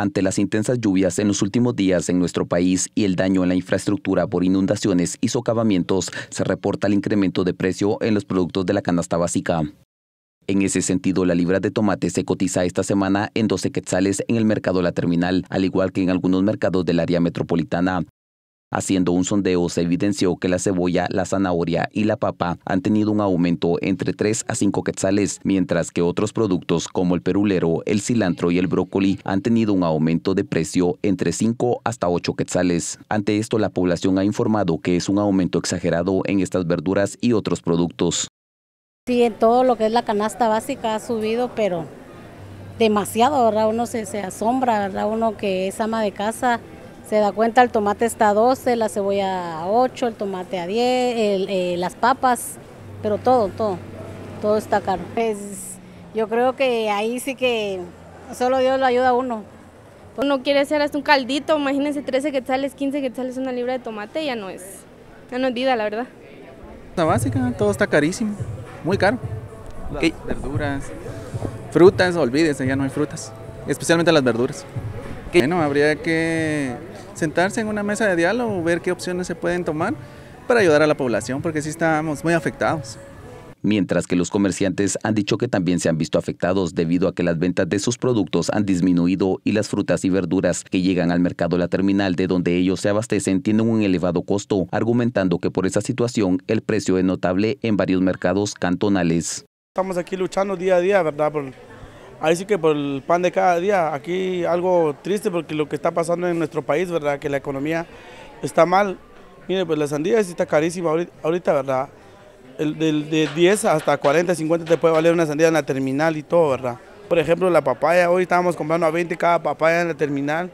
Ante las intensas lluvias en los últimos días en nuestro país y el daño en la infraestructura por inundaciones y socavamientos, se reporta el incremento de precio en los productos de la canasta básica. En ese sentido, la libra de tomate se cotiza esta semana en 12 quetzales en el mercado La Terminal, al igual que en algunos mercados del área metropolitana, Haciendo un sondeo se evidenció que la cebolla, la zanahoria y la papa han tenido un aumento entre 3 a 5 quetzales, mientras que otros productos como el perulero, el cilantro y el brócoli han tenido un aumento de precio entre 5 hasta 8 quetzales. Ante esto, la población ha informado que es un aumento exagerado en estas verduras y otros productos. Sí, en todo lo que es la canasta básica ha subido, pero demasiado, ¿verdad? Uno se, asombra, ¿verdad? Uno que es ama de casa se da cuenta el tomate está a 12, la cebolla a 8, el tomate a 10, eh, las papas, pero todo, todo, todo está caro. Pues yo creo que ahí sí que solo Dios lo ayuda a uno. Uno quiere hacer hasta un caldito, imagínense 13 quetzales, 15 quetzales, una libra de tomate, ya no es, ya no es vida, la verdad. La básica, todo está carísimo, muy caro. Las verduras, frutas, olvídese, ya no hay frutas, especialmente las verduras. Bueno, habría que sentarse en una mesa de diálogo, ver qué opciones se pueden tomar para ayudar a la población, porque sí estamos muy afectados. Mientras que los comerciantes han dicho que también se han visto afectados debido a que las ventas de sus productos han disminuido y las frutas y verduras que llegan al mercado la terminal de donde ellos se abastecen tienen un elevado costo, argumentando que por esa situación el precio es notable en varios mercados cantonales. Estamos aquí luchando día a día, ¿verdad? Ahí sí que por el pan de cada día, aquí algo triste porque lo que está pasando en nuestro país, ¿verdad? Que la economía está mal. Mire, pues la sandía sí está carísima ahorita, ¿verdad? El, del, de 10 hasta 40, 50 te puede valer una sandía en la terminal y todo, ¿verdad? Por ejemplo, la papaya, hoy estábamos comprando a 20 cada papaya en la terminal.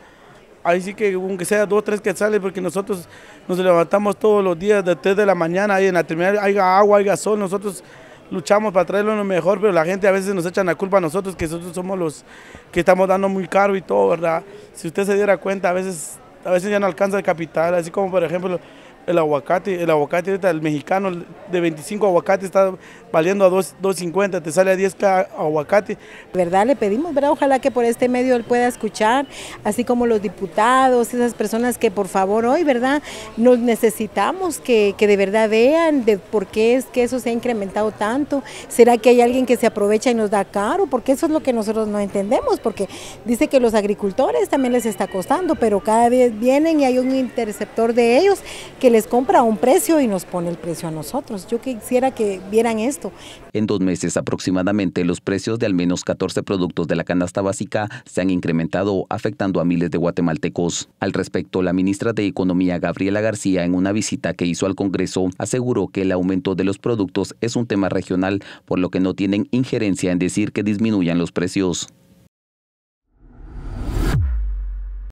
Ahí sí que, aunque sea tres que salen porque nosotros nos levantamos todos los días de 3 de la mañana ahí en la terminal, hay agua, haya sol, nosotros luchamos para traerlo lo mejor, pero la gente a veces nos echa la culpa a nosotros, que nosotros somos los que estamos dando muy caro y todo, ¿verdad? Si usted se diera cuenta, a veces, a veces ya no alcanza el capital, así como por ejemplo el aguacate, el aguacate ahorita, el mexicano de 25 aguacates está valiendo a 2.50, te sale a 10 aguacates. aguacate. ¿Verdad? Le pedimos, ¿verdad? Ojalá que por este medio él pueda escuchar, así como los diputados, esas personas que por favor hoy, ¿verdad? Nos necesitamos que, de verdad vean de por qué es que eso se ha incrementado tanto. ¿Será que hay alguien que se aprovecha y nos da caro? Porque eso es lo que nosotros no entendemos, porque dice que los agricultores también les está costando, pero cada vez vienen y hay un interceptor de ellos que les compra un precio y nos pone el precio a nosotros. Yo quisiera que vieran esto. En dos meses aproximadamente, los precios de al menos 14 productos de la canasta básica se han incrementado, afectando a miles de guatemaltecos. Al respecto, la ministra de Economía, Gabriela García, en una visita que hizo al Congreso, aseguró que el aumento de los productos es un tema regional, por lo que no tienen injerencia en decir que disminuyan los precios.